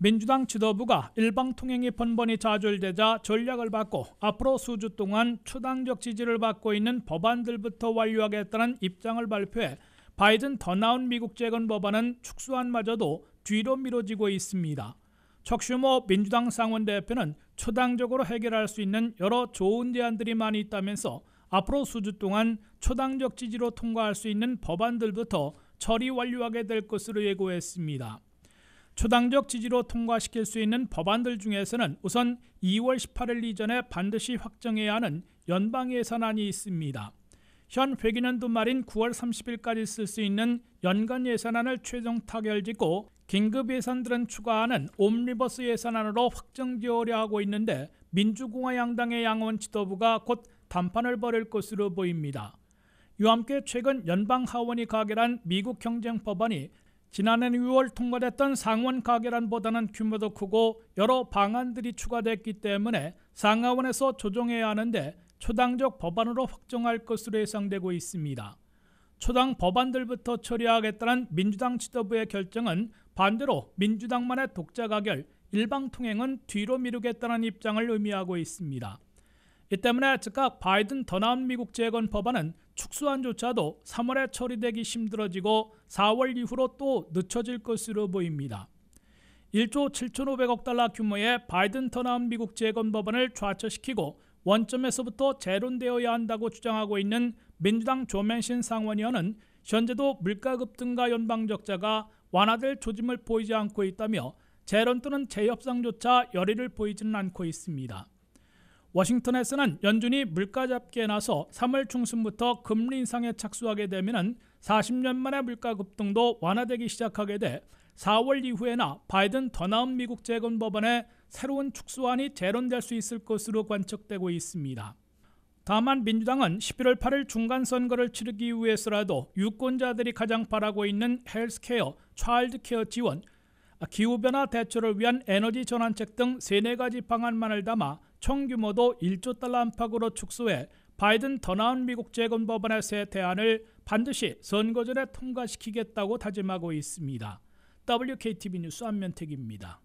민주당 지도부가 일방 통행이 번번이 좌절되자 전략을 바꿔 앞으로 수주 동안 초당적 지지를 받고 있는 법안들부터 완료하겠다는 입장을 발표해 바이든 더 나은 미국 재건 법안은 축소한마저도 뒤로 미뤄지고 있습니다. 척슈모 민주당 상원 대표는 초당적으로 해결할 수 있는 여러 좋은 제안들이 많이 있다면서 앞으로 수주 동안 초당적 지지로 통과할 수 있는 법안들부터 처리 완료하게 될 것으로 예고했습니다. 초당적 지지로 통과시킬 수 있는 법안들 중에서는 우선 2월 18일 이전에 반드시 확정해야 하는 연방 예산안이 있습니다. 현 회기년도 말인 9월 30일까지 쓸 수 있는 연간 예산안을 최종 타결짓고 긴급 예산들은 추가하는 옴니버스 예산안으로 확정지어려 하고 있는데 민주공화 양당의 양원 지도부가 곧 담판을 벌일 것으로 보입니다. 이와 함께 최근 연방 하원이 가결한 미국 경쟁 법안이 지난해 6월 통과됐던 상원 가결안보다는 규모도 크고 여러 방안들이 추가됐기 때문에 상하원에서 조정해야 하는데 초당적 법안으로 확정할 것으로 예상되고 있습니다. 초당 법안들부터 처리하겠다는 민주당 지도부의 결정은 반대로 민주당만의 독자 가결, 일방 통행은 뒤로 미루겠다는 입장을 의미하고 있습니다. 이 때문에 즉각 바이든 더나은 미국 재건 법안은 축소안조차도 3월에 처리되기 힘들어지고 4월 이후로 또 늦춰질 것으로 보입니다. 1조 7,500억 달러 규모의 바이든 터나운 미국 재건 법안을 좌처시키고 원점에서부터 재론되어야 한다고 주장하고 있는 민주당 조맨신 상원의원은 현재도 물가 급등과 연방 적자가 완화될 조짐을 보이지 않고 있다며 재론 또는 재협상조차 열의를 보이지는 않고 있습니다. 워싱턴에서는 연준이 물가 잡기에 나서 3월 중순부터 금리 인상에 착수하게 되면 40년 만에 물가 급등도 완화되기 시작하게 돼 4월 이후에나 바이든 더 나은 미국 재건 법안에 새로운 축소안이 재론될수 있을 것으로 관측되고 있습니다. 다만 민주당은 11월 8일 중간 선거를 치르기 위해서라도 유권자들이 가장 바라고 있는 헬스케어, 차일드케어 지원, 기후변화 대처를 위한 에너지 전환책 등 세 네 가지 방안만을 담아 총 규모도 1조 달러 안팎으로 축소해 바이든 더 나은 미국 재건 법안의 새 대안을 반드시 선거 전에 통과시키겠다고 다짐하고 있습니다. WKTV 뉴스 안면택입니다.